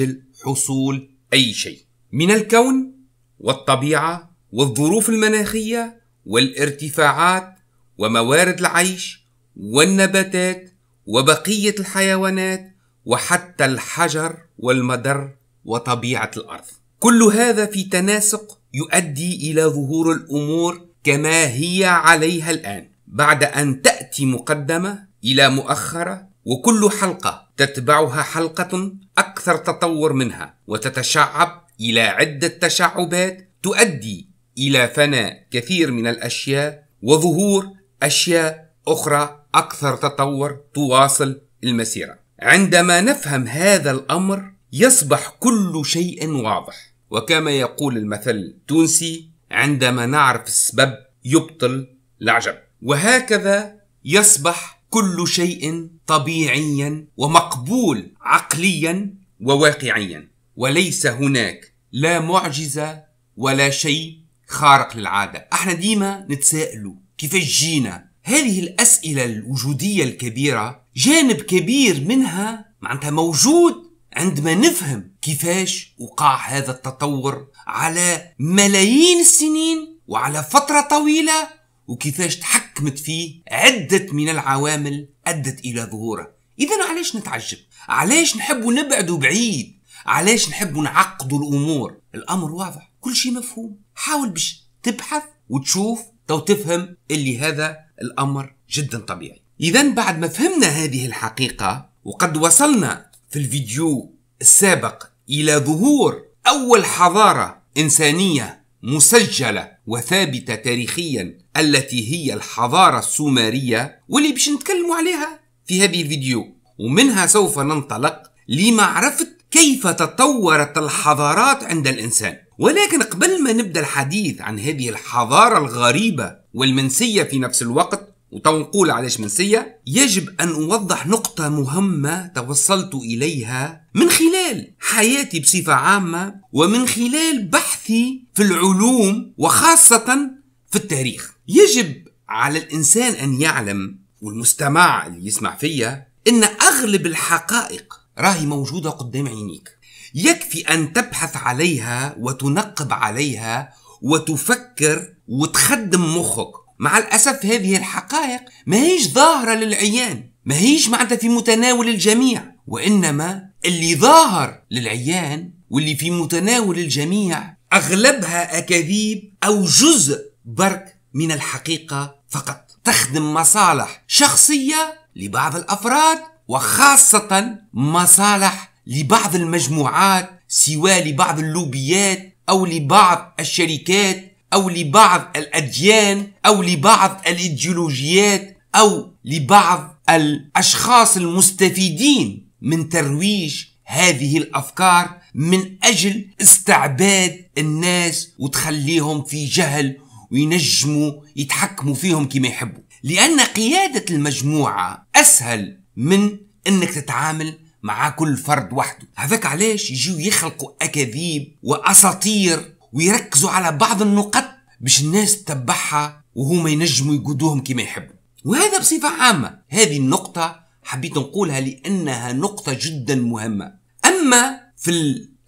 أجل حصول أي شيء من الكون والطبيعة والظروف المناخية والارتفاعات وموارد العيش والنباتات وبقية الحيوانات وحتى الحجر والمدر وطبيعة الأرض كل هذا في تناسق يؤدي إلى ظهور الأمور كما هي عليها الآن بعد أن تأتي مقدمة إلى مؤخرة وكل حلقة تتبعها حلقة أكثر تطور منها وتتشعب إلى عدة تشعبات تؤدي إلى فناء كثير من الأشياء وظهور أشياء أخرى أكثر تطور تواصل المسيرة. عندما نفهم هذا الأمر يصبح كل شيء واضح وكما يقول المثل التونسي عندما نعرف السبب يبطل العجب وهكذا يصبح كل شيء طبيعيا ومقبول عقليا وواقعيا وليس هناك لا معجزة ولا شيء خارق للعادة احنا ديما نتساءلوا كيفاش جينا هذه الأسئلة الوجودية الكبيرة جانب كبير منها معناتها موجود عندما نفهم كيفاش وقع هذا التطور على ملايين السنين وعلى فترة طويلة وكيفاش تحكمت فيه عدة من العوامل أدت إلى ظهوره إذا علاش نتعجب علاش نحب نبعدوا بعيد علاش نحب نعقدوا الأمور الأمر واضح كل شيء مفهوم حاول باش تبحث وتشوف تو تفهم اللي هذا الأمر جدا طبيعي إذا بعد ما فهمنا هذه الحقيقة وقد وصلنا في الفيديو السابق إلى ظهور أول حضارة إنسانية مسجلة وثابتة تاريخيا التي هي الحضارة السومرية واللي باش نتكلموا عليها في هذه الفيديو ومنها سوف ننطلق لمعرفة كيف تطورت الحضارات عند الإنسان ولكن قبل ما نبدأ الحديث عن هذه الحضارة الغريبة والمنسية في نفس الوقت وتنقول علاش منسية يجب أن أوضح نقطة مهمة توصلت إليها من خلال حياتي بصفة عامة ومن خلال بحث البحث في العلوم وخاصة في التاريخ يجب على الإنسان أن يعلم والمستمع اللي يسمع فيا أن أغلب الحقائق راهي موجودة قدام عينيك يكفي أن تبحث عليها وتنقب عليها وتفكر وتخدم مخك مع الأسف هذه الحقائق ما هيش ظاهرة للعيان ما هيش معناتها في متناول الجميع وإنما اللي ظاهر للعيان واللي في متناول الجميع أغلبها أكاذيب أو جزء برك من الحقيقة فقط تخدم مصالح شخصية لبعض الأفراد وخاصة مصالح لبعض المجموعات سواء لبعض اللوبيات أو لبعض الشركات أو لبعض الأديان أو لبعض الإيديولوجيات أو لبعض الأشخاص المستفيدين من ترويج هذه الأفكار من أجل استعباد الناس وتخليهم في جهل وينجموا يتحكموا فيهم كما يحبوا لأن قيادة المجموعة أسهل من أنك تتعامل مع كل فرد وحده هذاك علاش يجيو يخلقوا أكاذيب وأساطير ويركزوا على بعض النقط باش الناس تتبعها وهما ينجموا يقودوهم كما يحبوا وهذا بصفة عامة هذه النقطة حبيت نقولها لأنها نقطة جدا مهمة أما في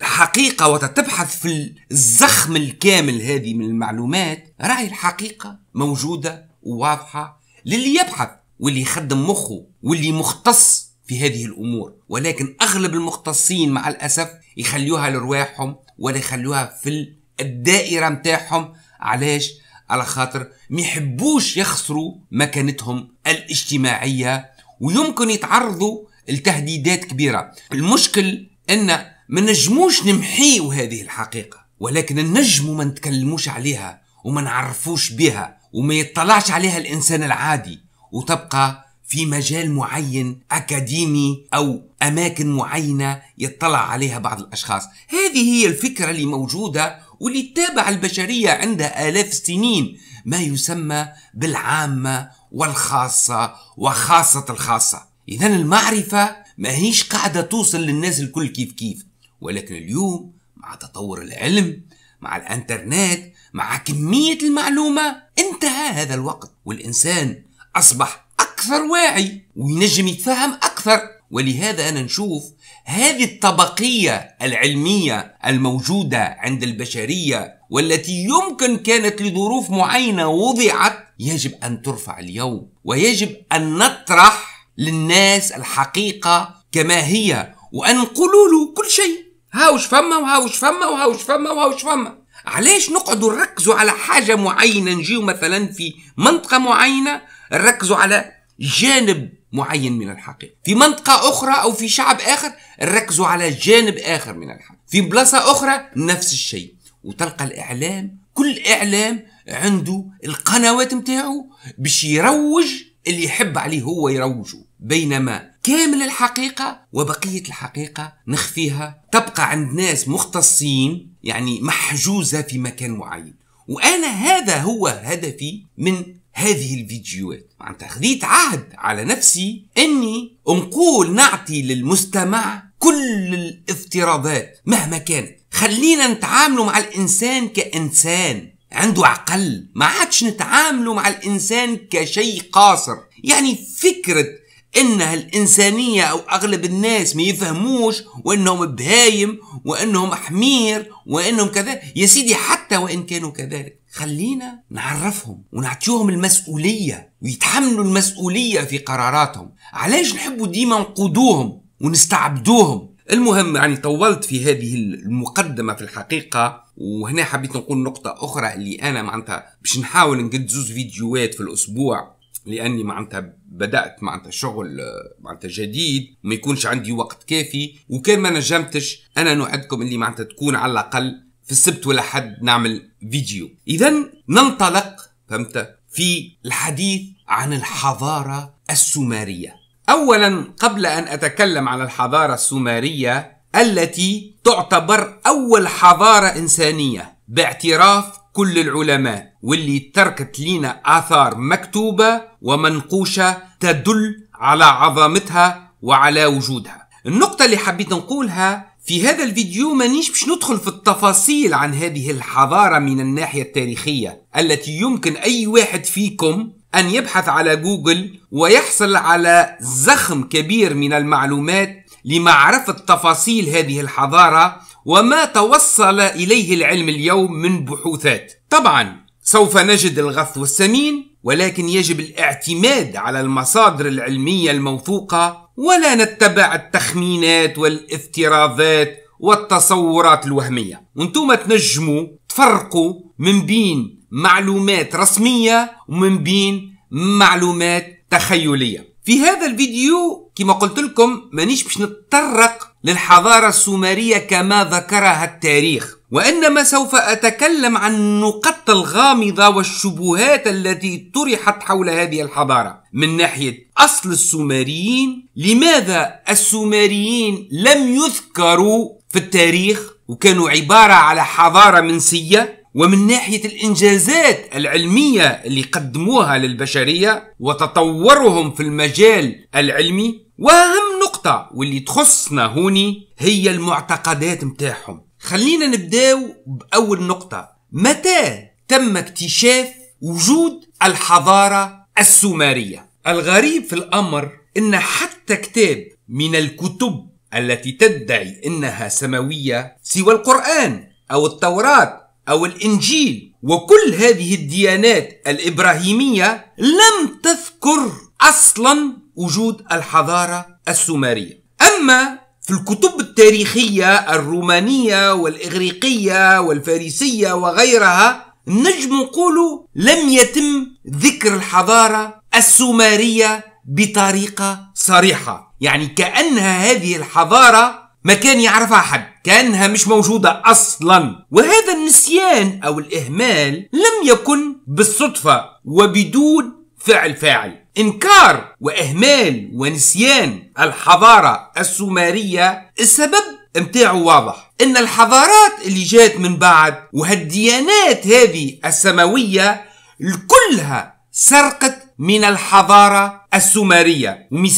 حقيقة وتتبحث في الزخم الكامل هذه من المعلومات راهي الحقيقة موجودة وواضحة للي يبحث واللي يخدم مخه واللي مختص في هذه الأمور ولكن أغلب المختصين مع الأسف يخليوها لرواحهم ولا يخليوها في الدائرة متاعهم علاش على خاطر ما يحبوش يخسروا مكانتهم الاجتماعية ويمكن يتعرضوا لتهديدات كبيرة المشكل أن ما نجموش نمحيو هذه الحقيقة ولكن نجمو ما نتكلموش عليها وما نعرفوش بها وما يطلعش عليها الإنسان العادي وتبقى في مجال معين أكاديمي أو أماكن معينة يطلع عليها بعض الأشخاص هذه هي الفكرة اللي موجودة واللي تابع البشرية عندها آلاف السنين ما يسمى بالعامة والخاصة وخاصة الخاصة إذا المعرفة ما هيش قاعدة توصل للناس الكل كيف كيف ولكن اليوم مع تطور العلم مع الانترنت مع كمية المعلومة انتهى هذا الوقت والإنسان أصبح أكثر واعي وينجم يتفهم أكثر ولهذا أنا نشوف هذه الطبقية العلمية الموجودة عند البشرية والتي يمكن كانت لظروف معينة وضعت يجب أن ترفع اليوم ويجب أن نطرح للناس الحقيقة كما هي وأن نقولوا له كل شيء هاوش فما وهاوش فما وهاوش فما وهاوش فما علاش نقعدوا نركزوا على حاجه معينه نجيو مثلا في منطقه معينه نركزوا على جانب معين من الحقيقه في منطقه اخرى او في شعب اخر نركزوا على جانب اخر من الحقيقه في بلاصه اخرى نفس الشيء وتلقى الاعلام كل اعلام عنده القنوات نتاعو باش يروج اللي يحب عليه هو يروجه بينما كامل الحقيقة وبقية الحقيقة نخفيها تبقى عند ناس مختصين يعني محجوزة في مكان معين وأنا هذا هو هدفي من هذه الفيديوهات معناتها خذيت عهد على نفسي أني نقول نعطي للمستمع كل الافتراضات مهما كانت خلينا نتعاملوا مع الإنسان كإنسان عنده عقل ما عادش نتعاملوا مع الإنسان كشيء قاصر يعني فكرة انها الانسانيه او اغلب الناس ما يفهموش وانهم بهايم وانهم حمير وانهم كذا يا سيدي حتى وان كانوا كذلك خلينا نعرفهم ونعطيهم المسؤوليه ويتحملوا المسؤوليه في قراراتهم علاش نحبوا ديما نقودوهم ونستعبدوهم المهم يعني طولت في هذه المقدمه في الحقيقه وهنا حبيت نقول نقطه اخرى اللي انا معناتها باش نحاول نقد زوز فيديوهات في الاسبوع لاني معناتها بدات معناتها شغل معناتها جديد وما يكونش عندي وقت كافي وكان ما نجمتش انا نوعدكم اللي معناتها تكون على الاقل في السبت ولا حد نعمل فيديو اذا ننطلق فهمت في الحديث عن الحضاره السومريه اولا قبل ان اتكلم عن الحضاره السومريه التي تعتبر اول حضاره انسانيه باعتراف كل العلماء واللي تركت لنا آثار مكتوبة ومنقوشة تدل على عظمتها وعلى وجودها النقطة اللي حبيت نقولها في هذا الفيديو مانيش باش ندخل في التفاصيل عن هذه الحضارة من الناحية التاريخية التي يمكن أي واحد فيكم أن يبحث على جوجل ويحصل على زخم كبير من المعلومات لمعرفة تفاصيل هذه الحضارة وما توصل إليه العلم اليوم من بحوثات طبعا سوف نجد الغث والسمين ولكن يجب الاعتماد على المصادر العلمية الموثوقة ولا نتبع التخمينات والافتراضات والتصورات الوهمية وانتم تنجموا تفرقوا من بين معلومات رسمية ومن بين معلومات تخيلية في هذا الفيديو كما قلت لكم مانيش باش نتطرق للحضارة السومرية كما ذكرها التاريخ وإنما سوف أتكلم عن النقط الغامضة والشبهات التي طرحت حول هذه الحضارة من ناحية أصل السومريين لماذا السومريين لم يذكروا في التاريخ وكانوا عبارة على حضارة منسية ومن ناحية الإنجازات العلمية اللي قدموها للبشرية وتطورهم في المجال العلمي وأهم النقطة واللي تخصنا هوني هي المعتقدات متاعهم خلينا نبداو بأول نقطة متى تم اكتشاف وجود الحضارة السومرية الغريب في الأمر أن حتى كتاب من الكتب التي تدعي أنها سماوية سوى القرآن أو التوراة أو الإنجيل وكل هذه الديانات الإبراهيمية لم تذكر أصلا وجود الحضارة السومرية أما في الكتب التاريخية الرومانية والإغريقية والفارسية وغيرها نجم نقولوا لم يتم ذكر الحضارة السومرية بطريقة صريحة يعني كأنها هذه الحضارة ما كان يعرفها حد كأنها مش موجودة أصلا وهذا النسيان أو الإهمال لم يكن بالصدفة وبدون فعل فاعل إنكار وإهمال ونسيان الحضارة السومرية السبب متاعه واضح ان الحضارات اللي جات من بعد وهالديانات هذه السماوية كلها سرقت من الحضارة السومرية وما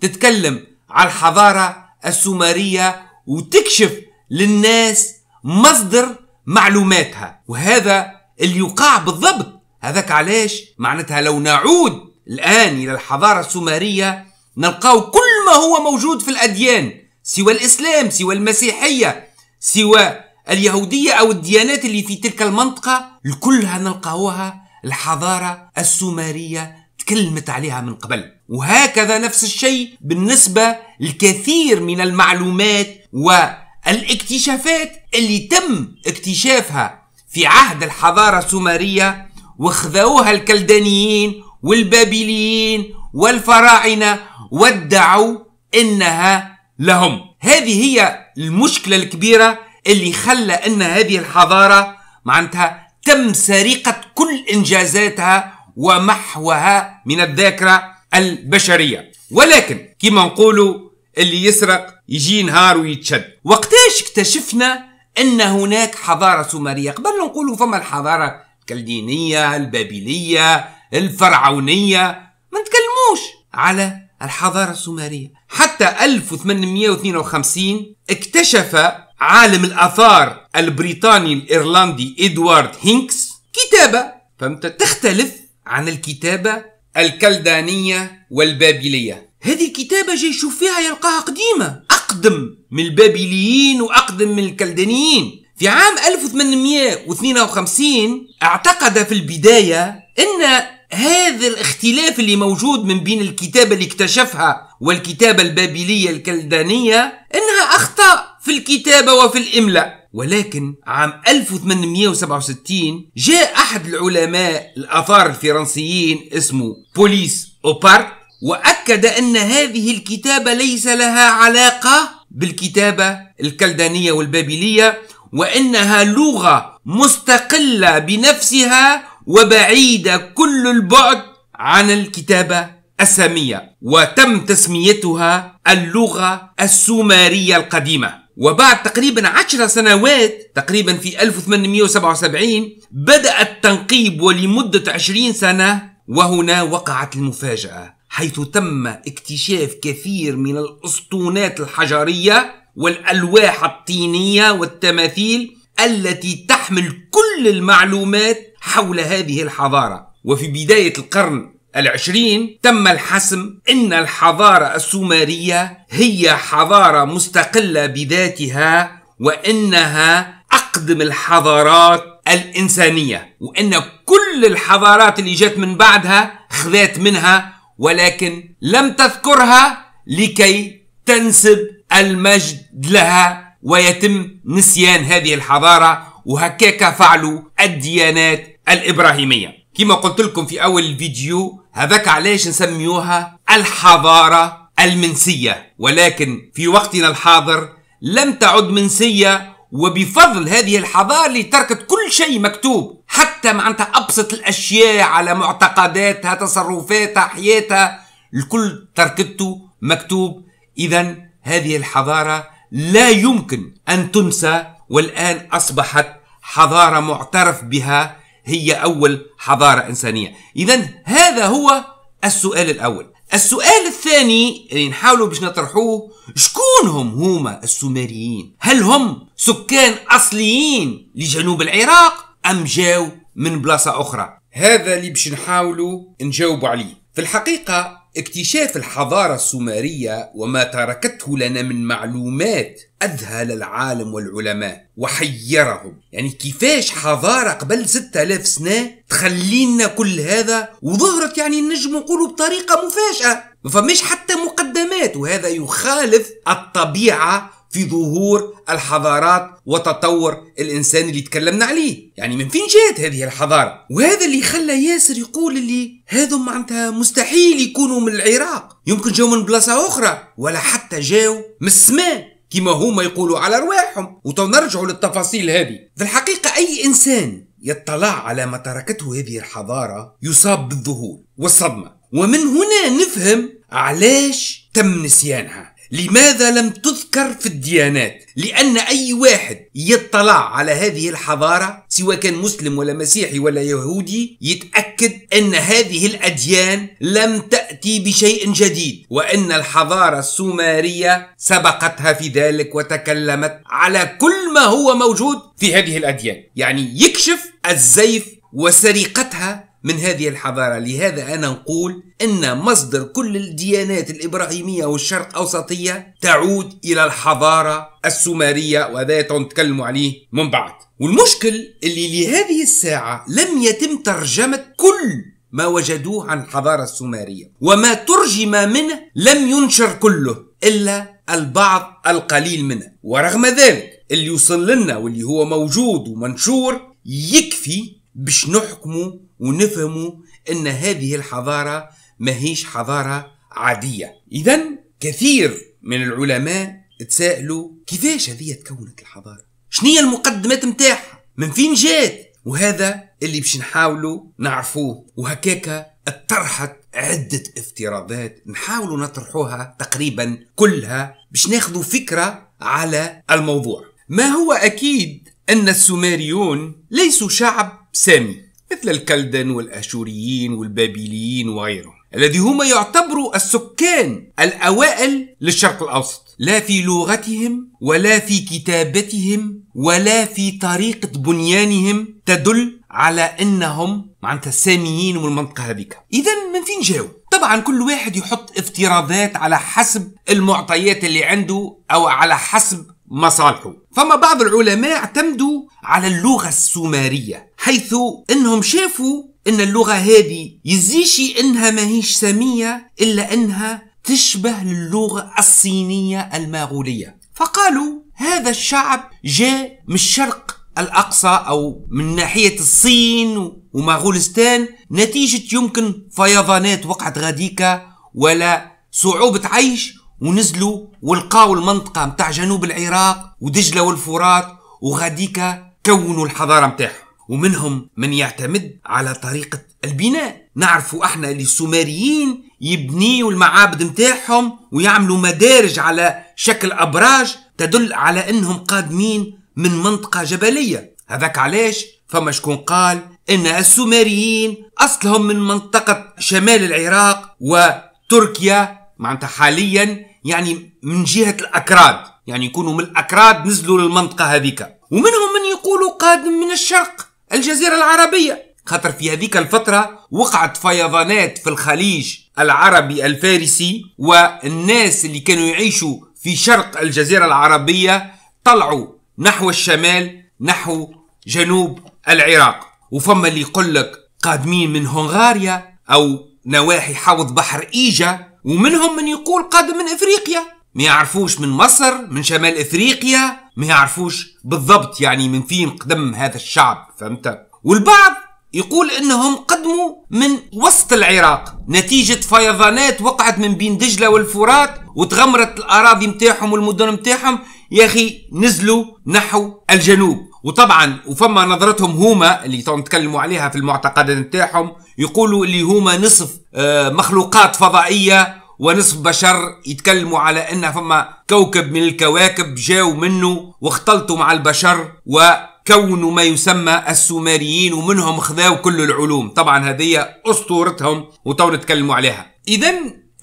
تتكلم على الحضارة السومرية وتكشف للناس مصدر معلوماتها وهذا اللي يقع بالضبط هذاك علاش معناتها لو نعود الآن إلى الحضارة السومرية نلقاو كل ما هو موجود في الأديان سوى الإسلام سوى المسيحية سوى اليهودية أو الديانات اللي في تلك المنطقة كلها نلقاوها الحضارة السومرية تكلمت عليها من قبل وهكذا نفس الشيء بالنسبة لكثير من المعلومات والاكتشافات اللي تم اكتشافها في عهد الحضارة السومرية وخذوها الكلدانيين والبابليين والفراعنة وادعوا إنها لهم هذه هي المشكلة الكبيرة اللي خلى أن هذه الحضارة معناتها تم سرقة كل إنجازاتها ومحوها من الذاكرة البشرية ولكن كما نقولوا اللي يسرق يجي نهار ويتشد وقتاش اكتشفنا أن هناك حضارة سومرية قبل نقولوا فما الحضارة الكلدينية البابلية الفرعونية ما نتكلموش على الحضارة السومرية حتى 1852 اكتشف عالم الآثار البريطاني الإيرلندي إدوارد هينكس كتابة فهمت تختلف عن الكتابة الكلدانية والبابلية هذه الكتابة جاي يشوف فيها يلقاها قديمة أقدم من البابليين وأقدم من الكلدانيين في عام 1852 اعتقد في البداية أن هذا الاختلاف اللي موجود من بين الكتابة اللي اكتشفها والكتابة البابلية الكلدانية إنها أخطاء في الكتابة وفي الإملاء ولكن عام 1867 جاء أحد العلماء الأثار الفرنسيين اسمه بوليس أوبارت وأكد أن هذه الكتابة ليس لها علاقة بالكتابة الكلدانية والبابلية وإنها لغة مستقلة بنفسها وبعيدة كل البعد عن الكتابة السامية وتم تسميتها اللغة السومرية القديمة وبعد تقريبا عشر سنوات تقريبا في 1877 بدأ التنقيب ولمدة 20 سنة وهنا وقعت المفاجأة حيث تم اكتشاف كثير من الأسطونات الحجرية والألواح الطينية والتماثيل التي تحمل كل المعلومات حول هذه الحضارة وفي بداية القرن العشرين تم الحسم أن الحضارة السومرية هي حضارة مستقلة بذاتها وأنها أقدم الحضارات الإنسانية وأن كل الحضارات اللي جت من بعدها خذات منها ولكن لم تذكرها لكي تنسب المجد لها ويتم نسيان هذه الحضارة وهكاك فعلوا الديانات الإبراهيمية كما قلت لكم في أول الفيديو هذاك علاش نسميوها الحضارة المنسية ولكن في وقتنا الحاضر لم تعد منسية وبفضل هذه الحضارة اللي تركت كل شيء مكتوب حتى معناتها أبسط الأشياء على معتقداتها تصرفاتها حياتها الكل تركته مكتوب إذا هذه الحضارة لا يمكن أن تنسى والآن أصبحت حضارة معترف بها هي أول حضارة إنسانية إذا هذا هو السؤال الأول السؤال الثاني اللي نحاولوا باش نطرحوه شكون هم هما السومريين هل هم سكان أصليين لجنوب العراق أم جاو من بلاصة أخرى هذا اللي باش نحاولوا نجاوبوا عليه في الحقيقة اكتشاف الحضارة السومرية وما تركته لنا من معلومات أذهل العالم والعلماء وحيرهم يعني كيفاش حضارة قبل 6000 سنة تخلينا كل هذا وظهرت يعني نجم نقولوا بطريقة مفاجأة ما فماش حتى مقدمات وهذا يخالف الطبيعة في ظهور الحضارات وتطور الانسان اللي تكلمنا عليه يعني من فين جات هذه الحضاره وهذا اللي خلى ياسر يقول اللي هذو معناتها مستحيل يكونوا من العراق يمكن جاوا من بلاصه اخرى ولا حتى جاوا من السماء كما هما يقولوا على ارواحهم وتنرجعوا للتفاصيل هذه في الحقيقه اي انسان يطلع على ما تركته هذه الحضاره يصاب بالذهول والصدمه ومن هنا نفهم علاش تم نسيانها لماذا لم تذكر في الديانات؟ لأن أي واحد يطلع على هذه الحضارة سواء كان مسلم ولا مسيحي ولا يهودي يتأكد أن هذه الأديان لم تأتي بشيء جديد وأن الحضارة السومرية سبقتها في ذلك وتكلمت على كل ما هو موجود في هذه الأديان يعني يكشف الزيف وسرقتها من هذه الحضارة لهذا أنا نقول أن مصدر كل الديانات الإبراهيمية والشرق أوسطية تعود إلى الحضارة السومرية وهذا نتكلم عليه من بعد والمشكل اللي لهذه الساعة لم يتم ترجمة كل ما وجدوه عن الحضارة السومرية وما ترجم منه لم ينشر كله إلا البعض القليل منه ورغم ذلك اللي يوصل لنا واللي هو موجود ومنشور يكفي باش نحكموا ونفهموا ان هذه الحضاره ماهيش حضاره عاديه اذا كثير من العلماء تساءلوا كيفاش هذه تكونت الحضاره شنو المقدمات متاعها من فين جات وهذا اللي باش نحاولوا نعرفوه وهكاكا طرحت عدة افتراضات نحاولوا نطرحوها تقريبا كلها باش ناخذوا فكرة على الموضوع ما هو أكيد أن السومريون ليسوا شعب سامي مثل الكلدن والأشوريين والبابليين وغيرهم الذي هم يعتبروا السكان الأوائل للشرق الأوسط لا في لغتهم ولا في كتابتهم ولا في طريقة بنيانهم تدل على أنهم معناتها الساميين والمنطقة هذيك إذا من فين جاوا؟ طبعا كل واحد يحط افتراضات على حسب المعطيات اللي عنده أو على حسب مصالحه فما بعض العلماء اعتمدوا على اللغة السومرية حيث انهم شافوا ان اللغة هذه يزيش انها ماهيش سامية الا انها تشبه اللغة الصينية المغولية فقالوا هذا الشعب جاء من الشرق الأقصى أو من ناحية الصين ومغولستان نتيجة يمكن فيضانات وقعت غاديكا ولا صعوبة عيش ونزلوا ولقاو المنطقة متاع جنوب العراق ودجلة والفرات وغاديكا كونوا الحضارة متاعهم ومنهم من يعتمد على طريقة البناء نعرفوا احنا اللي السومريين يبنيوا المعابد متاعهم ويعملوا مدارج على شكل أبراج تدل على أنهم قادمين من منطقة جبلية هذاك علاش فما شكون قال أن السومريين أصلهم من منطقة شمال العراق وتركيا معناتها حاليا يعني من جهة الأكراد يعني يكونوا من الأكراد نزلوا للمنطقة هذيك ومنهم من يقولوا قادم من الشرق الجزيرة العربية خاطر في هذيك الفترة وقعت فيضانات في الخليج العربي الفارسي والناس اللي كانوا يعيشوا في شرق الجزيرة العربية طلعوا نحو الشمال نحو جنوب العراق وفما اللي يقول لك قادمين من هنغاريا أو نواحي حوض بحر إيجا ومنهم من يقول قادم من افريقيا ما يعرفوش من مصر من شمال افريقيا ما يعرفوش بالضبط يعني من فين قدم هذا الشعب فهمت والبعض يقول انهم قدموا من وسط العراق نتيجة فيضانات وقعت من بين دجلة والفرات وتغمرت الاراضي متاحهم والمدن متاحهم يا اخي نزلوا نحو الجنوب وطبعا وفما نظرتهم هما اللي نتكلموا عليها في المعتقدات نتاعهم يقولوا اللي هما نصف آه، مخلوقات فضائيه ونصف بشر يتكلموا على ان فما كوكب من الكواكب جاوا منه واختلطوا مع البشر وكونوا ما يسمى السومريين ومنهم خذاو كل العلوم طبعا هذه اسطورتهم وتو نتكلموا عليها اذا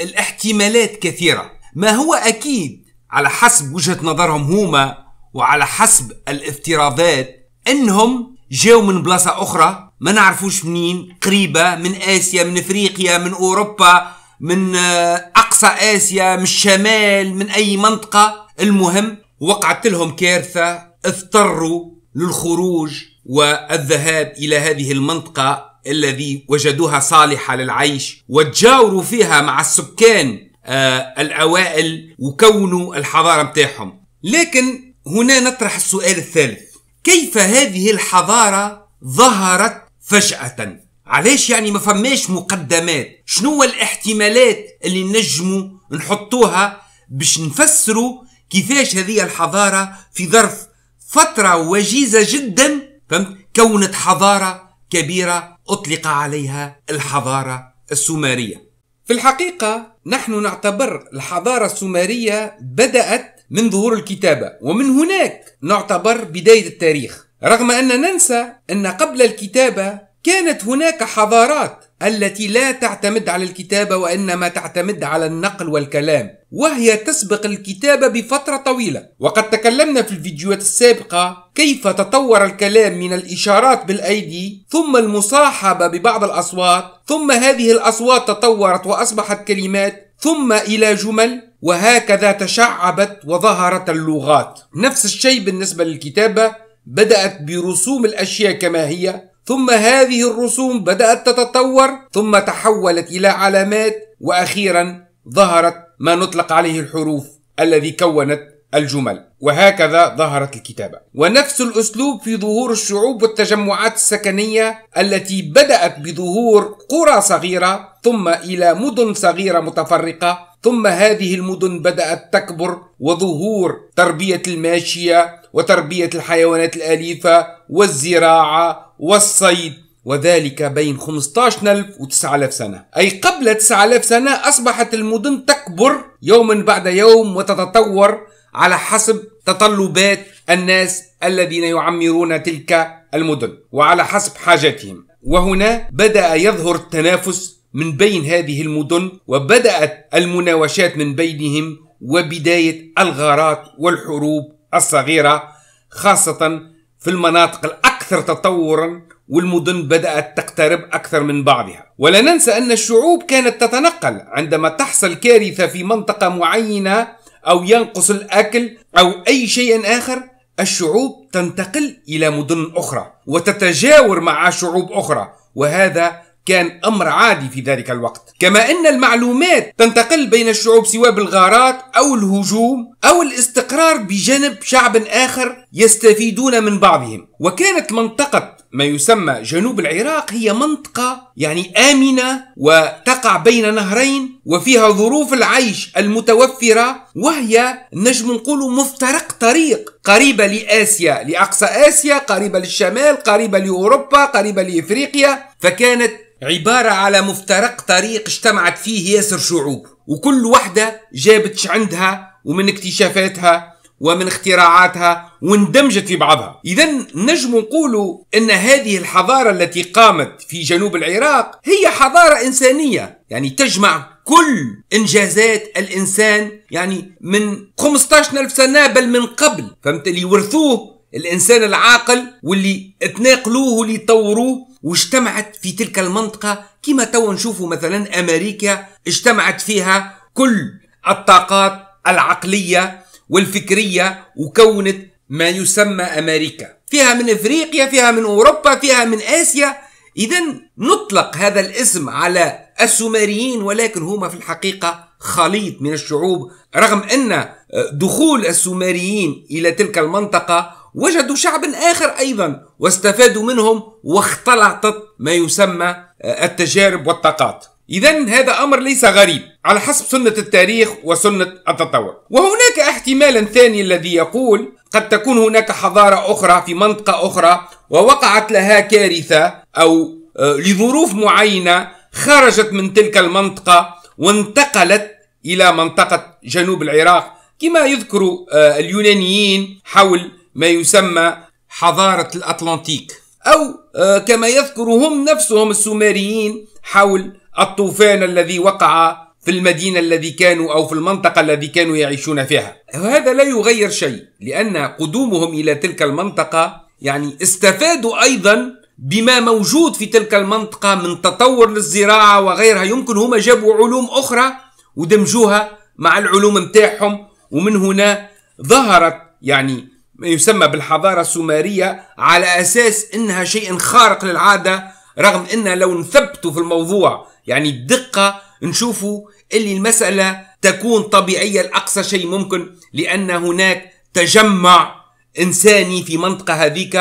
الاحتمالات كثيره ما هو اكيد على حسب وجهه نظرهم هما وعلى حسب الافتراضات انهم جاوا من بلاصة أخرى ما نعرفوش منين قريبة من آسيا من أفريقيا من أوروبا من آه، أقصى آسيا من الشمال من أي منطقة المهم وقعت لهم كارثة اضطروا للخروج والذهاب إلى هذه المنطقة الذي وجدوها صالحة للعيش وتجاوروا فيها مع السكان آه، الأوائل وكونوا الحضارة متاعهم لكن هنا نطرح السؤال الثالث كيف هذه الحضارة ظهرت فجأة علاش يعني ما فماش مقدمات شنو الاحتمالات اللي نجموا نحطوها باش نفسروا كيفاش هذه الحضارة في ظرف فترة وجيزة جدا فهمت كونت حضارة كبيرة أطلق عليها الحضارة السومرية في الحقيقة نحن نعتبر الحضارة السومرية بدأت من ظهور الكتابة ومن هناك نعتبر بداية التاريخ رغم أن ننسى أن قبل الكتابة كانت هناك حضارات التي لا تعتمد على الكتابة وإنما تعتمد على النقل والكلام وهي تسبق الكتابة بفترة طويلة وقد تكلمنا في الفيديوهات السابقة كيف تطور الكلام من الإشارات بالأيدي ثم المصاحبة ببعض الأصوات ثم هذه الأصوات تطورت وأصبحت كلمات ثم إلى جمل وهكذا تشعبت وظهرت اللغات نفس الشيء بالنسبة للكتابة بدأت برسوم الأشياء كما هي ثم هذه الرسوم بدأت تتطور ثم تحولت إلى علامات وأخيرا ظهرت ما نطلق عليه الحروف الذي كونت الجمل وهكذا ظهرت الكتابة ونفس الأسلوب في ظهور الشعوب والتجمعات السكنية التي بدأت بظهور قرى صغيرة ثم إلى مدن صغيرة متفرقة ثم هذه المدن بدأت تكبر وظهور تربية الماشية وتربية الحيوانات الأليفة والزراعة والصيد وذلك بين 15000 و 9000 سنة أي قبل 9000 سنة أصبحت المدن تكبر يوما بعد يوم وتتطور على حسب تطلبات الناس الذين يعمرون تلك المدن وعلى حسب حاجاتهم وهنا بدأ يظهر التنافس من بين هذه المدن وبدأت المناوشات من بينهم وبداية الغارات والحروب الصغيرة خاصة في المناطق الأكثر تطورا والمدن بدأت تقترب أكثر من بعضها ولا ننسى أن الشعوب كانت تتنقل عندما تحصل كارثة في منطقة معينة أو ينقص الأكل أو أي شيء آخر الشعوب تنتقل إلى مدن أخرى وتتجاور مع شعوب أخرى وهذا كان أمر عادي في ذلك الوقت كما أن المعلومات تنتقل بين الشعوب سواء بالغارات أو الهجوم أو الاستقرار بجانب شعب آخر يستفيدون من بعضهم وكانت منطقة ما يسمى جنوب العراق هي منطقة يعني آمنة وتقع بين نهرين وفيها ظروف العيش المتوفرة وهي نجم نقول مفترق طريق قريبة لآسيا لأقصى آسيا قريبة للشمال قريبة لأوروبا قريبة لإفريقيا فكانت عبارة على مفترق طريق اجتمعت فيه ياسر شعوب وكل وحدة جابتش عندها ومن اكتشافاتها ومن اختراعاتها واندمجت في بعضها إذا نجم نقول أن هذه الحضارة التي قامت في جنوب العراق هي حضارة إنسانية يعني تجمع كل إنجازات الإنسان يعني من 15 ألف سنة بل من قبل فهمت اللي ورثوه الإنسان العاقل واللي تناقلوه واللي طوروه واجتمعت في تلك المنطقة كما تو نشوفوا مثلا أمريكا اجتمعت فيها كل الطاقات العقلية والفكرية وكونت ما يسمى أمريكا فيها من إفريقيا فيها من أوروبا فيها من آسيا إذا نطلق هذا الاسم على السومريين ولكن هما في الحقيقة خليط من الشعوب رغم أن دخول السومريين إلى تلك المنطقة وجدوا شعبا آخر أيضا واستفادوا منهم واختلطت ما يسمى التجارب والطاقات إذا هذا أمر ليس غريب على حسب سنة التاريخ وسنة التطور وهناك احتمال ثاني الذي يقول قد تكون هناك حضارة أخرى في منطقة أخرى ووقعت لها كارثة أو آه، لظروف معينة خرجت من تلك المنطقة وانتقلت إلى منطقة جنوب العراق كما يذكر آه، اليونانيين حول ما يسمى حضارة الأطلنطيك أو آه، كما يذكرهم نفسهم السومريين حول الطوفان الذي وقع في المدينة الذي كانوا أو في المنطقة الذي كانوا يعيشون فيها وهذا لا يغير شيء لأن قدومهم إلى تلك المنطقة يعني استفادوا أيضا بما موجود في تلك المنطقة من تطور للزراعة وغيرها يمكن هم جابوا علوم أخرى ودمجوها مع العلوم متاعهم ومن هنا ظهرت يعني ما يسمى بالحضارة السومرية على أساس أنها شيء خارق للعادة رغم أن لو نثبتوا في الموضوع يعني الدقة نشوفوا اللي المسألة تكون طبيعية الأقصى شيء ممكن لأن هناك تجمع إنساني في منطقة هذيك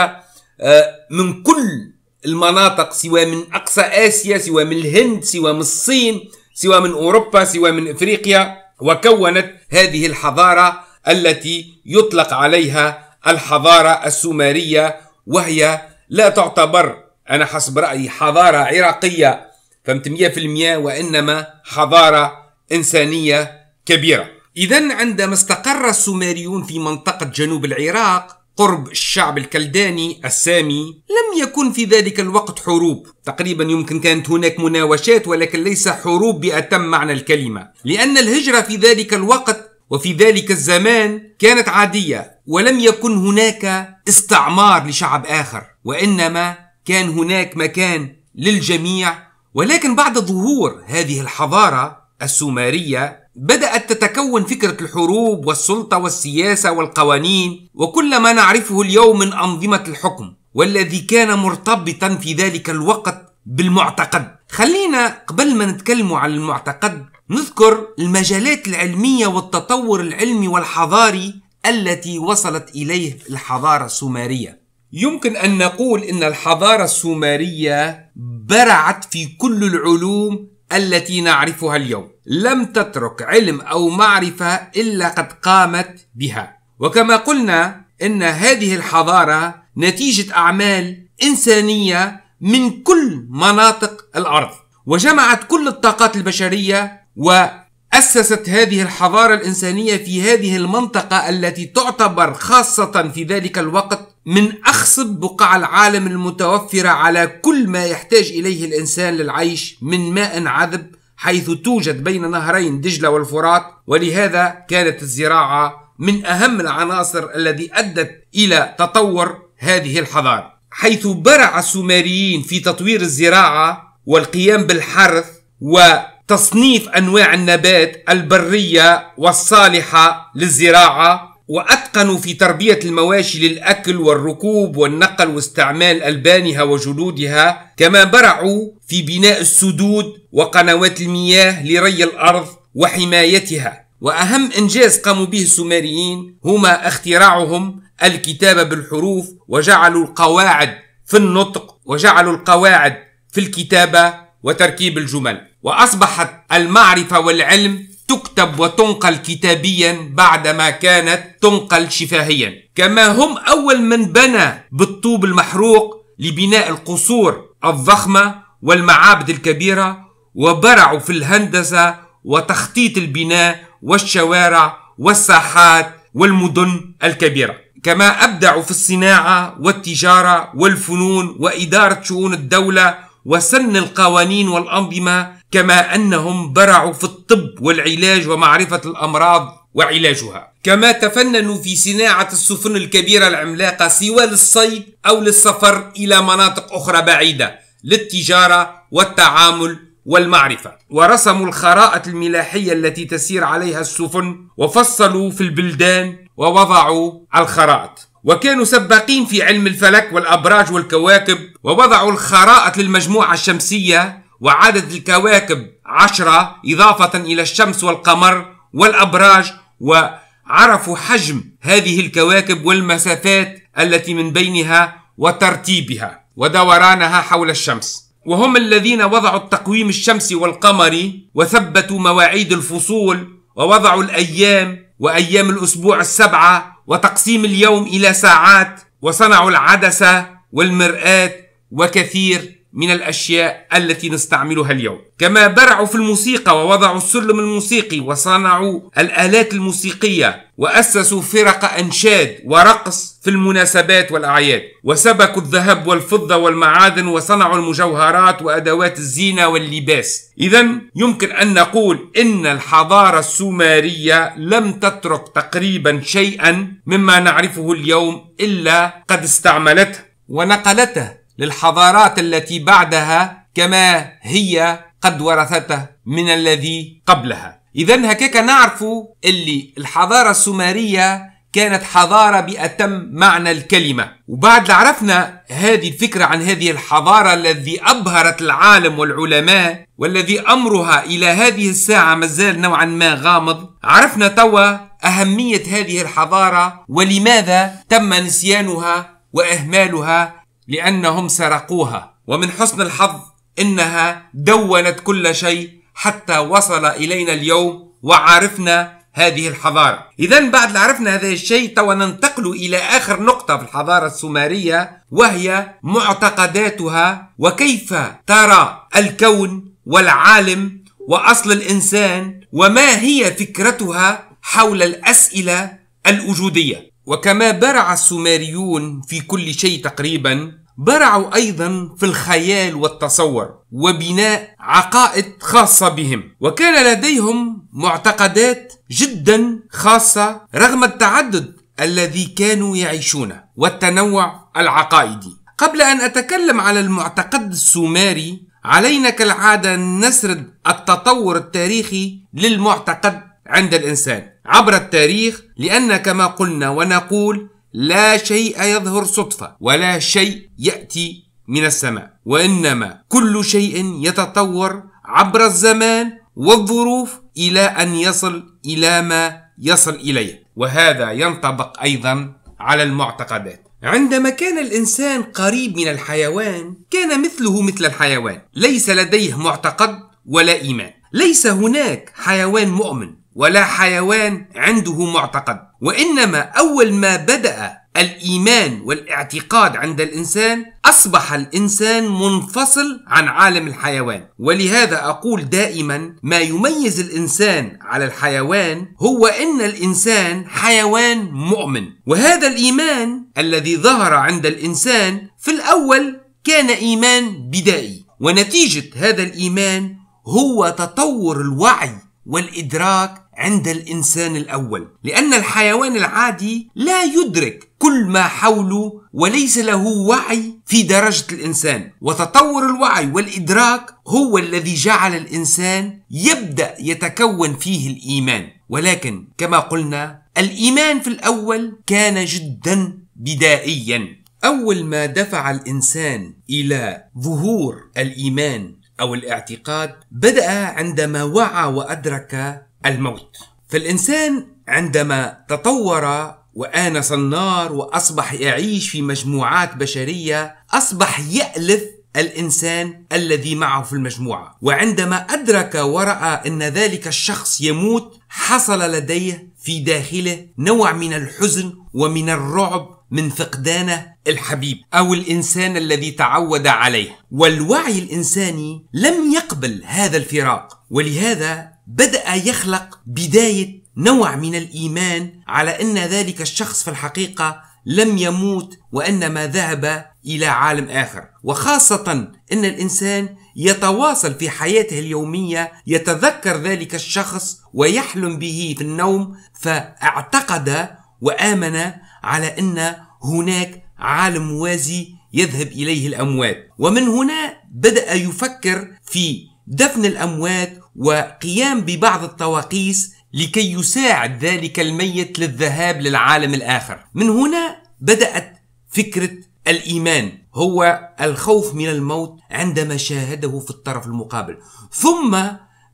آه، من كل المناطق سواء من أقصى آسيا سواء من الهند سواء من الصين سواء من أوروبا سواء من إفريقيا وكونت هذه الحضارة التي يطلق عليها الحضارة السومرية وهي لا تعتبر أنا حسب رأيي حضارة عراقية فهمت 100% وإنما حضارة إنسانية كبيرة إذا عندما استقر السومريون في منطقة جنوب العراق قرب الشعب الكلداني السامي لم يكن في ذلك الوقت حروب تقريبا يمكن كانت هناك مناوشات ولكن ليس حروب بأتم معنى الكلمة لأن الهجرة في ذلك الوقت وفي ذلك الزمان كانت عادية ولم يكن هناك استعمار لشعب آخر وإنما كان هناك مكان للجميع ولكن بعد ظهور هذه الحضارة السومرية بدأت تتكون فكرة الحروب والسلطة والسياسة والقوانين وكل ما نعرفه اليوم من أنظمة الحكم والذي كان مرتبطا في ذلك الوقت بالمعتقد خلينا قبل ما نتكلم عن المعتقد نذكر المجالات العلمية والتطور العلمي والحضاري التي وصلت إليه الحضارة السومرية يمكن أن نقول أن الحضارة السومرية برعت في كل العلوم التي نعرفها اليوم لم تترك علم أو معرفة إلا قد قامت بها وكما قلنا أن هذه الحضارة نتيجة أعمال إنسانية من كل مناطق الأرض وجمعت كل الطاقات البشرية وأسست هذه الحضارة الإنسانية في هذه المنطقة التي تعتبر خاصة في ذلك الوقت من أخصب بقاع العالم المتوفرة على كل ما يحتاج إليه الإنسان للعيش من ماء عذب حيث توجد بين نهرين دجلة والفرات ولهذا كانت الزراعة من أهم العناصر الذي أدت إلى تطور هذه الحضارة حيث برع السومريين في تطوير الزراعة والقيام بالحرث وتصنيف أنواع النبات البرية والصالحة للزراعة وأتقنوا في تربية المواشي للأكل والركوب والنقل واستعمال ألبانها وجلودها كما برعوا في بناء السدود وقنوات المياه لري الأرض وحمايتها وأهم إنجاز قاموا به السومريين هما اختراعهم الكتابة بالحروف وجعلوا القواعد في النطق وجعلوا القواعد في الكتابة وتركيب الجمل وأصبحت المعرفة والعلم تكتب وتنقل كتابيا بعدما كانت تنقل شفاهيا كما هم أول من بنى بالطوب المحروق لبناء القصور الضخمة والمعابد الكبيرة وبرعوا في الهندسة وتخطيط البناء والشوارع والساحات والمدن الكبيرة كما أبدعوا في الصناعة والتجارة والفنون وإدارة شؤون الدولة وسن القوانين والأنظمة كما انهم برعوا في الطب والعلاج ومعرفه الامراض وعلاجها كما تفننوا في صناعه السفن الكبيره العملاقه سوى للصيد او للسفر الى مناطق اخرى بعيده للتجاره والتعامل والمعرفة ورسموا الخرائط الملاحية التي تسير عليها السفن وفصلوا في البلدان ووضعوا الخرائط وكانوا سباقين في علم الفلك والأبراج والكواكب ووضعوا الخرائط للمجموعة الشمسية وعدد الكواكب عشرة إضافة إلى الشمس والقمر والأبراج وعرفوا حجم هذه الكواكب والمسافات التي من بينها وترتيبها ودورانها حول الشمس وهم الذين وضعوا التقويم الشمسي والقمري وثبتوا مواعيد الفصول ووضعوا الأيام وأيام الأسبوع السبعة وتقسيم اليوم إلى ساعات وصنعوا العدسة والمرآة وكثير من الأشياء التي نستعملها اليوم كما برعوا في الموسيقى ووضعوا السلم الموسيقي وصنعوا الآلات الموسيقية وأسسوا فرق أنشاد ورقص في المناسبات والأعياد وسبكوا الذهب والفضة والمعادن وصنعوا المجوهرات وأدوات الزينة واللباس إذا يمكن أن نقول إن الحضارة السومرية لم تترك تقريبا شيئا مما نعرفه اليوم إلا قد استعملته ونقلته للحضارات التي بعدها كما هي قد ورثته من الذي قبلها إذا هكاك نعرف اللي الحضارة السومرية كانت حضارة بأتم معنى الكلمة وبعد عرفنا هذه الفكرة عن هذه الحضارة الذي أبهرت العالم والعلماء والذي أمرها إلى هذه الساعة مازال نوعا ما غامض عرفنا توا أهمية هذه الحضارة ولماذا تم نسيانها وإهمالها لأنهم سرقوها ومن حسن الحظ إنها دونت كل شيء حتى وصل إلينا اليوم وعرفنا هذه الحضارة إذا بعد عرفنا هذا الشيء توا ننتقل إلى آخر نقطة في الحضارة السومرية وهي معتقداتها وكيف ترى الكون والعالم وأصل الإنسان وما هي فكرتها حول الأسئلة الوجودية وكما برع السومريون في كل شيء تقريبا برعوا أيضا في الخيال والتصور وبناء عقائد خاصة بهم وكان لديهم معتقدات جدا خاصة رغم التعدد الذي كانوا يعيشونه والتنوع العقائدي قبل أن أتكلم على المعتقد السومري علينا كالعادة نسرد التطور التاريخي للمعتقد عند الإنسان عبر التاريخ لأن كما قلنا ونقول لا شيء يظهر صدفة ولا شيء يأتي من السماء وإنما كل شيء يتطور عبر الزمان والظروف إلى أن يصل إلى ما يصل إليه وهذا ينطبق أيضا على المعتقدات عندما كان الإنسان قريب من الحيوان كان مثله مثل الحيوان ليس لديه معتقد ولا إيمان ليس هناك حيوان مؤمن ولا حيوان عنده معتقد وانما اول ما بدا الايمان والاعتقاد عند الانسان اصبح الانسان منفصل عن عالم الحيوان ولهذا اقول دائما ما يميز الانسان على الحيوان هو ان الانسان حيوان مؤمن وهذا الايمان الذي ظهر عند الانسان في الاول كان ايمان بدائي ونتيجه هذا الايمان هو تطور الوعي والادراك عند الانسان الاول لان الحيوان العادي لا يدرك كل ما حوله وليس له وعي في درجه الانسان وتطور الوعي والادراك هو الذي جعل الانسان يبدا يتكون فيه الايمان ولكن كما قلنا الايمان في الاول كان جدا بدائيا اول ما دفع الانسان الى ظهور الايمان او الاعتقاد بدا عندما وعى وادرك الموت فالإنسان عندما تطور وآنس النار وأصبح يعيش في مجموعات بشرية أصبح يألف الإنسان الذي معه في المجموعة وعندما أدرك ورأى أن ذلك الشخص يموت حصل لديه في داخله نوع من الحزن ومن الرعب من فقدانه الحبيب او الانسان الذي تعود عليه والوعي الانساني لم يقبل هذا الفراق ولهذا بدأ يخلق بداية نوع من الإيمان على أن ذلك الشخص في الحقيقة لم يموت وإنما ذهب إلى عالم آخر وخاصة أن الإنسان يتواصل في حياته اليومية يتذكر ذلك الشخص ويحلم به في النوم فاعتقد وآمن على أن هناك عالم موازي يذهب إليه الأموات ومن هنا بدأ يفكر في دفن الأموات وقيام ببعض التواقيس لكي يساعد ذلك الميت للذهاب للعالم الآخر من هنا بدأت فكرة الإيمان هو الخوف من الموت عندما شاهده في الطرف المقابل ثم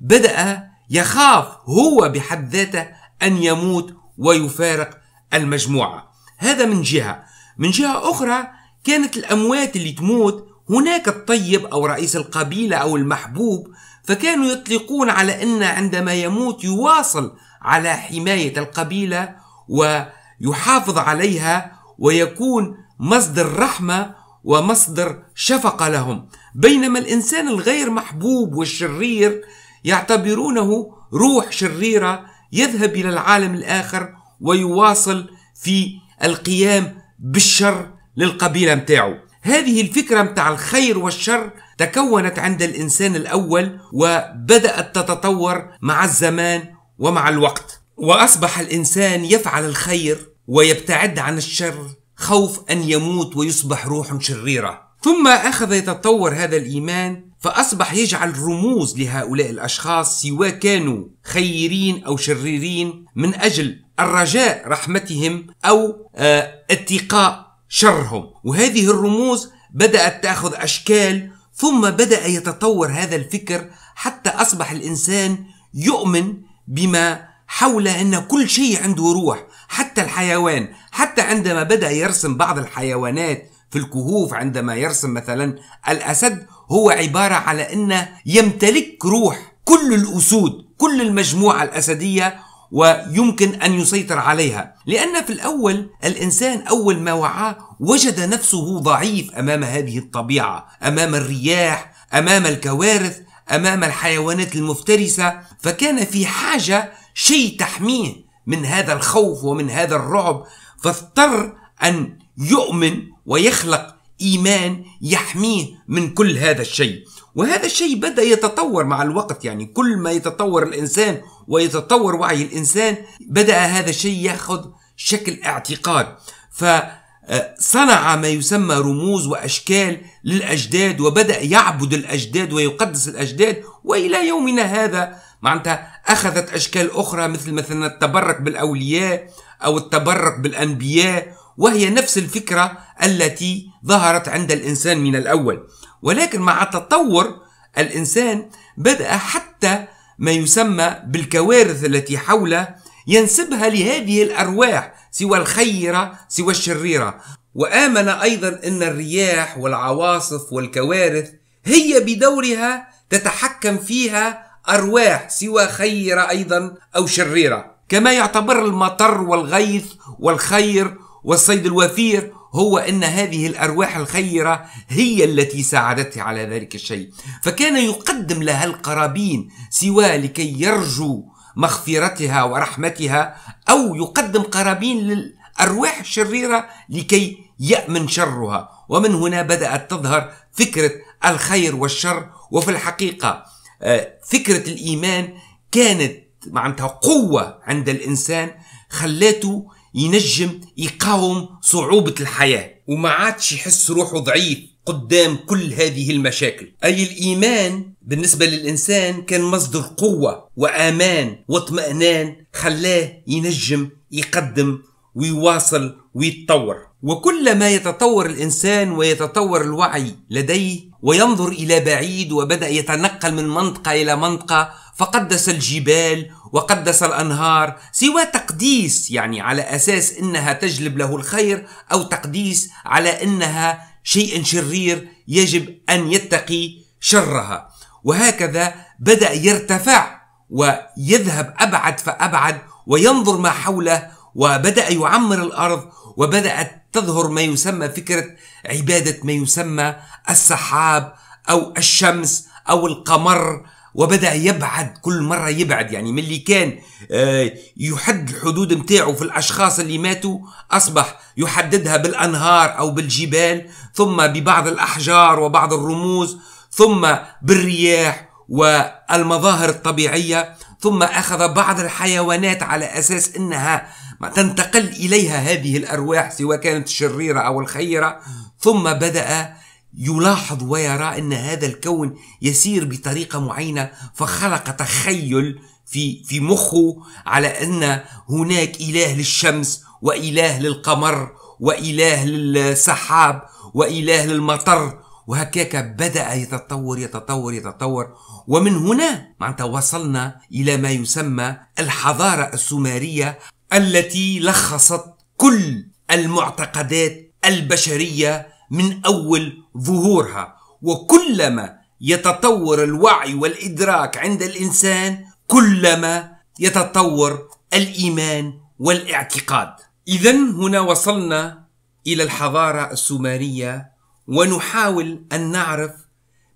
بدأ يخاف هو بحد ذاته أن يموت ويفارق المجموعة هذا من جهة من جهة أخرى كانت الأموات اللي تموت هناك الطيب أو رئيس القبيلة أو المحبوب فكانوا يطلقون على أن عندما يموت يواصل على حماية القبيلة ويحافظ عليها ويكون مصدر رحمة ومصدر شفقة لهم بينما الإنسان الغير محبوب والشرير يعتبرونه روح شريرة يذهب إلى العالم الآخر ويواصل في القيام بالشر للقبيلة متاعه هذه الفكرة متاع الخير والشر تكونت عند الإنسان الأول وبدأت تتطور مع الزمان ومع الوقت وأصبح الإنسان يفعل الخير ويبتعد عن الشر خوف أن يموت ويصبح روح شريرة ثم أخذ يتطور هذا الإيمان فأصبح يجعل رموز لهؤلاء الأشخاص سواء كانوا خيرين أو شريرين من أجل الرجاء رحمتهم أو آه، اتقاء شرهم وهذه الرموز بدأت تأخذ أشكال ثم بدأ يتطور هذا الفكر حتى أصبح الإنسان يؤمن بما حوله أن كل شيء عنده روح حتى الحيوان حتى عندما بدأ يرسم بعض الحيوانات في الكهوف عندما يرسم مثلا الأسد هو عبارة على أنه يمتلك روح كل الأسود كل المجموعة الأسدية ويمكن أن يسيطر عليها لأن في الأول الإنسان أول ما وعاه وجد نفسه ضعيف أمام هذه الطبيعة أمام الرياح أمام الكوارث أمام الحيوانات المفترسة فكان في حاجة شيء تحميه من هذا الخوف ومن هذا الرعب فاضطر أن يؤمن ويخلق إيمان يحميه من كل هذا الشيء وهذا الشيء بدأ يتطور مع الوقت يعني كل ما يتطور الإنسان ويتطور وعي الإنسان بدأ هذا الشيء يأخذ شكل اعتقاد فصنع ما يسمى رموز وأشكال للأجداد وبدأ يعبد الأجداد ويقدس الأجداد وإلى يومنا هذا معناتها أخذت أشكال أخرى مثل مثلا التبرك بالأولياء أو التبرك بالأنبياء وهي نفس الفكرة التي ظهرت عند الإنسان من الأول ولكن مع تطور الإنسان بدأ حتى ما يسمى بالكوارث التي حوله ينسبها لهذه الأرواح سوى الخيرة سوى الشريرة وآمن أيضا أن الرياح والعواصف والكوارث هي بدورها تتحكم فيها أرواح سوى خيرة أيضا أو شريرة كما يعتبر المطر والغيث والخير والصيد الوفير هو أن هذه الأرواح الخيرة هي التي ساعدته على ذلك الشيء فكان يقدم لها القرابين سوى لكي يرجو مغفرتها ورحمتها أو يقدم قرابين للأرواح الشريرة لكي يأمن شرها ومن هنا بدأت تظهر فكرة الخير والشر وفي الحقيقة آه، فكرة الإيمان كانت معناتها قوة عند الإنسان خلاته ينجم يقاوم صعوبة الحياة وما عادش يحس روحه ضعيف قدام كل هذه المشاكل أي الإيمان بالنسبة للإنسان كان مصدر قوة وأمان واطمئنان خلاه ينجم يقدم ويواصل ويتطور وكلما يتطور الإنسان ويتطور الوعي لديه وينظر إلى بعيد وبدأ يتنقل من منطقة إلى منطقة فقدس الجبال وقدس الانهار سوى تقديس يعني على اساس انها تجلب له الخير او تقديس على انها شيء شرير يجب ان يتقي شرها وهكذا بدا يرتفع ويذهب ابعد فابعد وينظر ما حوله وبدا يعمر الارض وبدات تظهر ما يسمى فكره عباده ما يسمى السحاب او الشمس او القمر وبدا يبعد كل مره يبعد يعني من اللي كان آه، يحد الحدود نتاعه في الاشخاص اللي ماتوا اصبح يحددها بالانهار او بالجبال ثم ببعض الاحجار وبعض الرموز ثم بالرياح والمظاهر الطبيعيه ثم اخذ بعض الحيوانات على اساس انها تنتقل اليها هذه الارواح سواء كانت الشريره او الخيره ثم بدا يلاحظ ويرى ان هذا الكون يسير بطريقه معينه فخلق تخيل في في مخه على ان هناك اله للشمس واله للقمر واله للسحاب واله للمطر وهكاك بدا يتطور يتطور يتطور ومن هنا معناتها وصلنا الى ما يسمى الحضاره السومريه التي لخصت كل المعتقدات البشريه من أول ظهورها وكلما يتطور الوعي والإدراك عند الإنسان كلما يتطور الإيمان والاعتقاد إذا هنا وصلنا إلى الحضارة السومرية ونحاول أن نعرف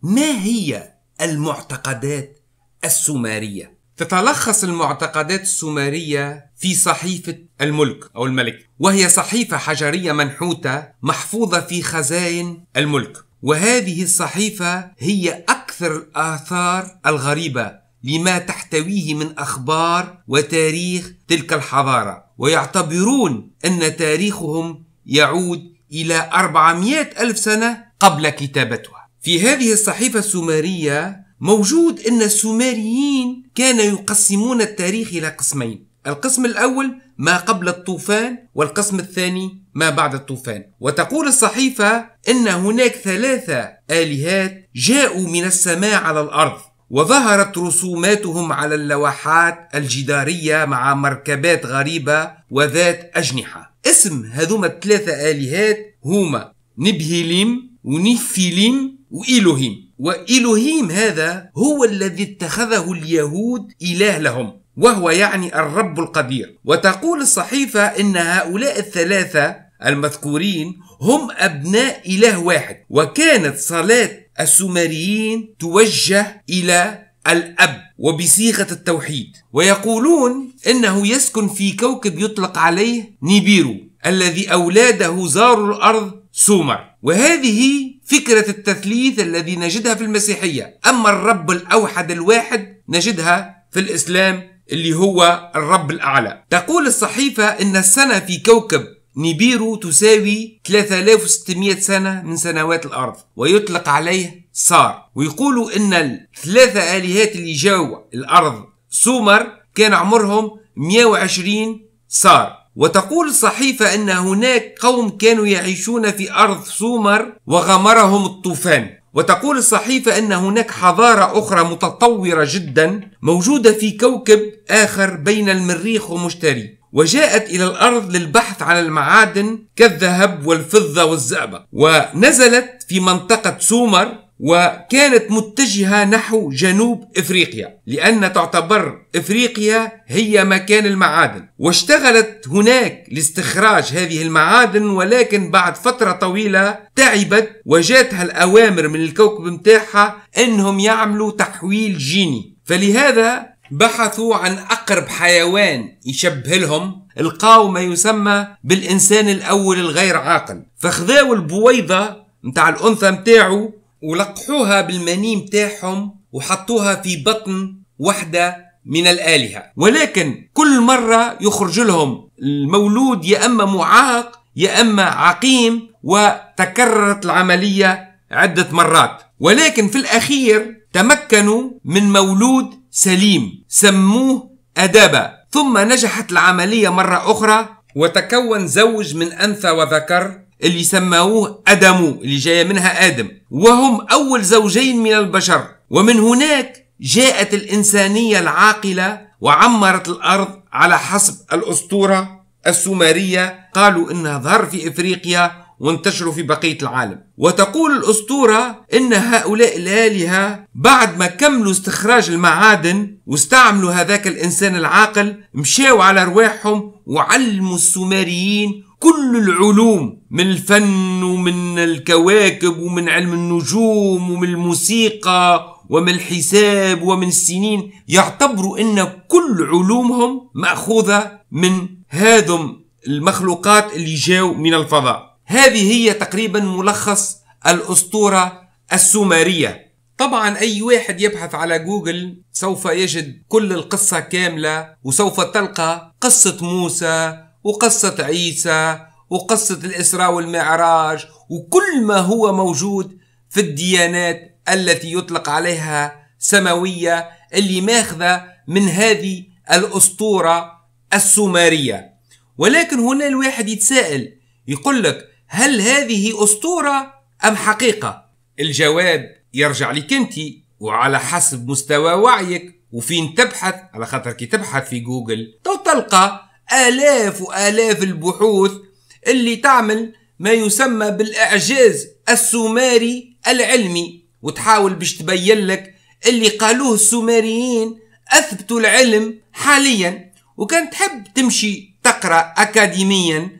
ما هي المعتقدات السومرية تتلخص المعتقدات السومرية في صحيفة الملك أو الملك وهي صحيفة حجرية منحوتة محفوظة في خزائن الملك وهذه الصحيفة هي أكثر الآثار الغريبة لما تحتويه من أخبار وتاريخ تلك الحضارة ويعتبرون أن تاريخهم يعود إلى 400 ألف سنة قبل كتابتها في هذه الصحيفة السومرية موجود أن السومريين كانوا يقسمون التاريخ إلى قسمين القسم الأول ما قبل الطوفان والقسم الثاني ما بعد الطوفان وتقول الصحيفة أن هناك ثلاثة آلهات جاءوا من السماء على الأرض وظهرت رسوماتهم على اللوحات الجدارية مع مركبات غريبة وذات أجنحة اسم هذوما الثلاثة آلهات هما نبهيليم ونيفيليم وإيلوهيم وإلهيم هذا هو الذي اتخذه اليهود إله لهم وهو يعني الرب القدير وتقول الصحيفة أن هؤلاء الثلاثة المذكورين هم أبناء إله واحد وكانت صلاة السومريين توجه إلى الأب وبصيغة التوحيد ويقولون إنه يسكن في كوكب يطلق عليه نيبيرو الذي أولاده زاروا الأرض سومر وهذه فكرة التثليث الذي نجدها في المسيحية أما الرب الأوحد الواحد نجدها في الإسلام اللي هو الرب الأعلى تقول الصحيفة أن السنة في كوكب نيبيرو تساوي 3600 سنة من سنوات الأرض ويطلق عليه صار ويقولوا أن الثلاثة آلهات اللي جاوا الأرض سومر كان عمرهم 120 صار وتقول الصحيفة أن هناك قوم كانوا يعيشون في أرض سومر وغمرهم الطوفان وتقول الصحيفة أن هناك حضارة أخرى متطورة جدا موجودة في كوكب آخر بين المريخ ومشتري وجاءت إلى الأرض للبحث عن المعادن كالذهب والفضة والزئبق ونزلت في منطقة سومر وكانت متجهة نحو جنوب إفريقيا لأن تعتبر إفريقيا هي مكان المعادن واشتغلت هناك لاستخراج هذه المعادن ولكن بعد فترة طويلة تعبت وجاتها الأوامر من الكوكب متاعها أنهم يعملوا تحويل جيني فلهذا بحثوا عن أقرب حيوان يشبه لهم القاو ما يسمى بالإنسان الأول الغير عاقل فخذاوا البويضة متاع الأنثى متاعو ولقحوها بالمني متاعهم وحطوها في بطن وحدة من الآلهة ولكن كل مرة يخرج لهم المولود يا أما معاق يا أما عقيم وتكررت العملية عدة مرات ولكن في الأخير تمكنوا من مولود سليم سموه أدابا ثم نجحت العملية مرة أخرى وتكون زوج من أنثى وذكر اللي سموه ادم اللي جاية منها آدم وهم أول زوجين من البشر ومن هناك جاءت الإنسانية العاقلة وعمرت الأرض على حسب الأسطورة السومرية قالوا إنها ظهر في إفريقيا وانتشروا في بقية العالم وتقول الأسطورة إن هؤلاء الآلهة بعد ما كملوا استخراج المعادن واستعملوا هذاك الإنسان العاقل مشاوا على أرواحهم وعلموا السومريين كل العلوم من الفن ومن الكواكب ومن علم النجوم ومن الموسيقى ومن الحساب ومن السنين يعتبروا أن كل علومهم مأخوذة من هذم المخلوقات اللي جاوا من الفضاء هذه هي تقريبا ملخص الأسطورة السومرية طبعا أي واحد يبحث على جوجل سوف يجد كل القصة كاملة وسوف تلقى قصة موسى وقصة عيسى وقصة الإسراء والمعراج وكل ما هو موجود في الديانات التي يطلق عليها سماوية اللي ماخذة من هذه الأسطورة السومرية ولكن هنا الواحد يتساءل يقول لك هل هذه أسطورة أم حقيقة؟ الجواب يرجع لك أنت وعلى حسب مستوى وعيك وفين تبحث على خاطر كي تبحث في جوجل تلقى آلاف وآلاف البحوث اللي تعمل ما يسمى بالإعجاز السومري العلمي وتحاول باش تبين لك اللي قالوه السومريين أثبتوا العلم حاليا وكان تحب تمشي تقرأ أكاديميا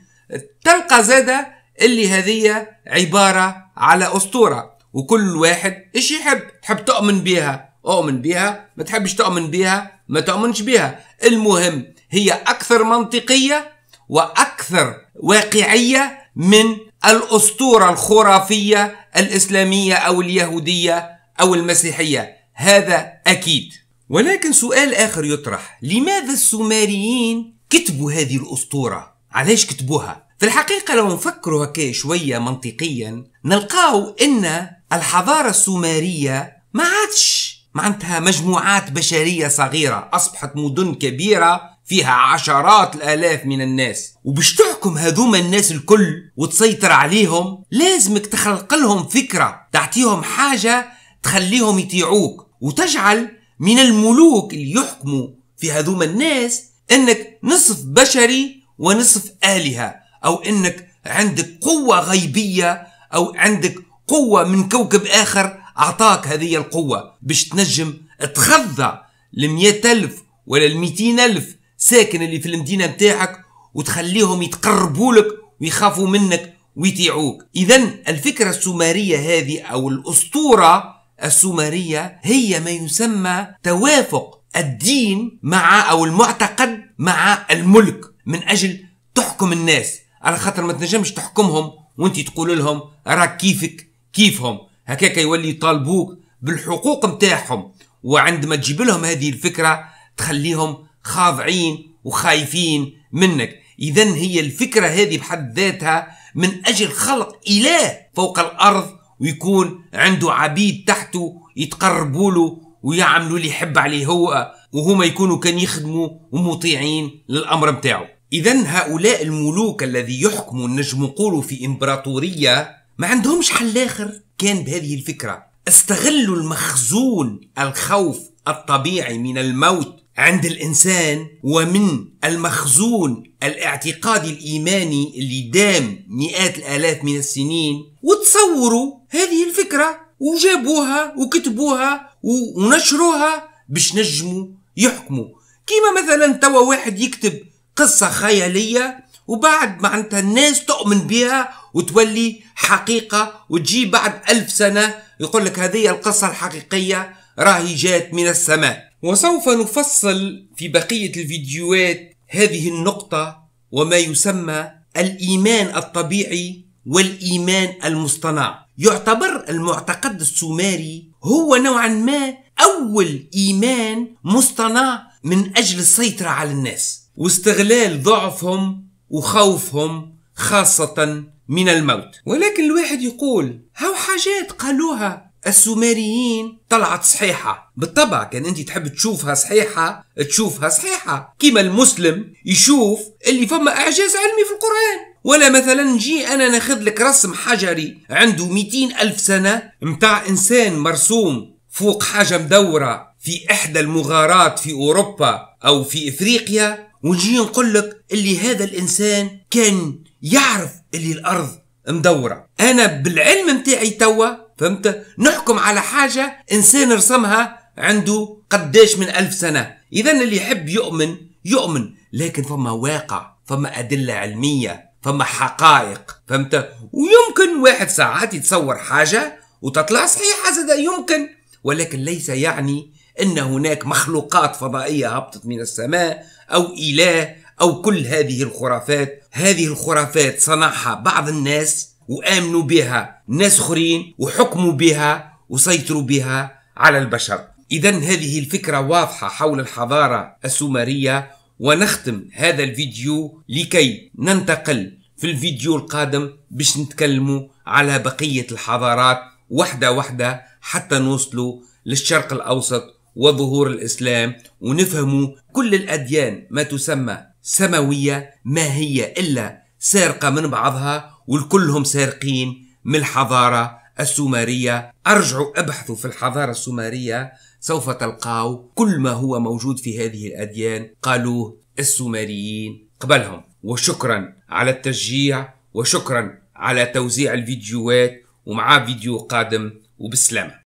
تلقى زادة اللي هذه عبارة على أسطورة وكل واحد إيش يحب تحب تؤمن بها أؤمن بها ما تحبش تؤمن بها ما تؤمنش بها المهم هي أكثر منطقية وأكثر واقعية من الأسطورة الخرافية الإسلامية أو اليهودية أو المسيحية هذا أكيد ولكن سؤال آخر يطرح لماذا السومريين كتبوا هذه الأسطورة؟ علاش كتبوها؟ في الحقيقة لو نفكروا هكا شوية منطقيا نلقاو أن الحضارة السومرية ما عادش معناتها مجموعات بشرية صغيرة أصبحت مدن كبيرة فيها عشرات الالاف من الناس وباش تحكم هذوما الناس الكل وتسيطر عليهم لازمك تخلق لهم فكره تعطيهم حاجه تخليهم يطيعوك وتجعل من الملوك اللي يحكموا في هذوما الناس انك نصف بشري ونصف آلهة أو أنك عندك قوة غيبية أو عندك قوة من كوكب آخر أعطاك هذه القوة باش تنجم تخضع ل ألف ولا الميتين ألف ساكن اللي في المدينة بتاعك وتخليهم يتقربوا لك ويخافوا منك ويطيعوك إذا الفكرة السومرية هذه أو الأسطورة السومرية هي ما يسمى توافق الدين مع أو المعتقد مع الملك من أجل تحكم الناس على خاطر ما تنجمش تحكمهم وانت تقول لهم راك كيفك كيفهم هكاك يولي يطالبوك بالحقوق متاعهم وعندما تجيب لهم هذه الفكرة تخليهم خاضعين وخايفين منك إذا هي الفكرة هذه بحد ذاتها من أجل خلق إله فوق الأرض ويكون عنده عبيد تحته يتقربوا له ويعملوا اللي يحب عليه هو وهما يكونوا كان يخدموا ومطيعين للأمر متاعه إذا هؤلاء الملوك الذي يحكموا النجم نقولوا في إمبراطورية ما عندهمش حل آخر كان بهذه الفكرة استغلوا المخزون الخوف الطبيعي من الموت عند الإنسان ومن المخزون الاعتقادي الإيماني اللي دام مئات الآلاف من السنين وتصوروا هذه الفكرة وجابوها وكتبوها ونشروها باش نجموا يحكموا كيما مثلا توا واحد يكتب قصة خيالية وبعد معناتها الناس تؤمن بها وتولي حقيقة وتجي بعد ألف سنة يقول لك هذه القصة الحقيقية راهي جات من السماء وسوف نفصل في بقية الفيديوهات هذه النقطة وما يسمى الإيمان الطبيعي والإيمان المصطنع يعتبر المعتقد السومري هو نوعا ما أول إيمان مصطنع من أجل السيطرة على الناس واستغلال ضعفهم وخوفهم خاصة من الموت ولكن الواحد يقول هاو حاجات قالوها السومريين طلعت صحيحة بالطبع كان انت تحب تشوفها صحيحة تشوفها صحيحة كيما المسلم يشوف اللي فما اعجاز علمي في القرآن ولا مثلا نجي انا ناخذ لك رسم حجري عنده 200 الف سنة متاع انسان مرسوم فوق حاجة مدورة في احدى المغارات في اوروبا او في افريقيا ونجي نقول لك اللي هذا الانسان كان يعرف اللي الارض مدورة انا بالعلم متاعي توا فهمت نحكم على حاجة إنسان رسمها عنده قديش من ألف سنة إذا اللي يحب يؤمن يؤمن لكن فما واقع فما أدلة علمية فما حقائق فهمت ويمكن واحد ساعات يتصور حاجة وتطلع صحيحة هذا يمكن ولكن ليس يعني أن هناك مخلوقات فضائية هبطت من السماء أو إله أو كل هذه الخرافات هذه الخرافات صنعها بعض الناس وآمنوا بها ناس أخرين وحكموا بها وسيطروا بها على البشر إذا هذه الفكرة واضحة حول الحضارة السومرية ونختم هذا الفيديو لكي ننتقل في الفيديو القادم باش نتكلموا على بقية الحضارات واحدة واحدة حتى نوصلوا للشرق الأوسط وظهور الإسلام ونفهموا كل الأديان ما تسمى سماوية ما هي إلا سارقة من بعضها والكلهم سارقين من الحضارة السومرية أرجعوا أبحثوا في الحضارة السومرية سوف تلقاو كل ما هو موجود في هذه الأديان قالوه السومريين قبلهم وشكرا على التشجيع وشكرا على توزيع الفيديوهات ومع فيديو قادم وبالسلامة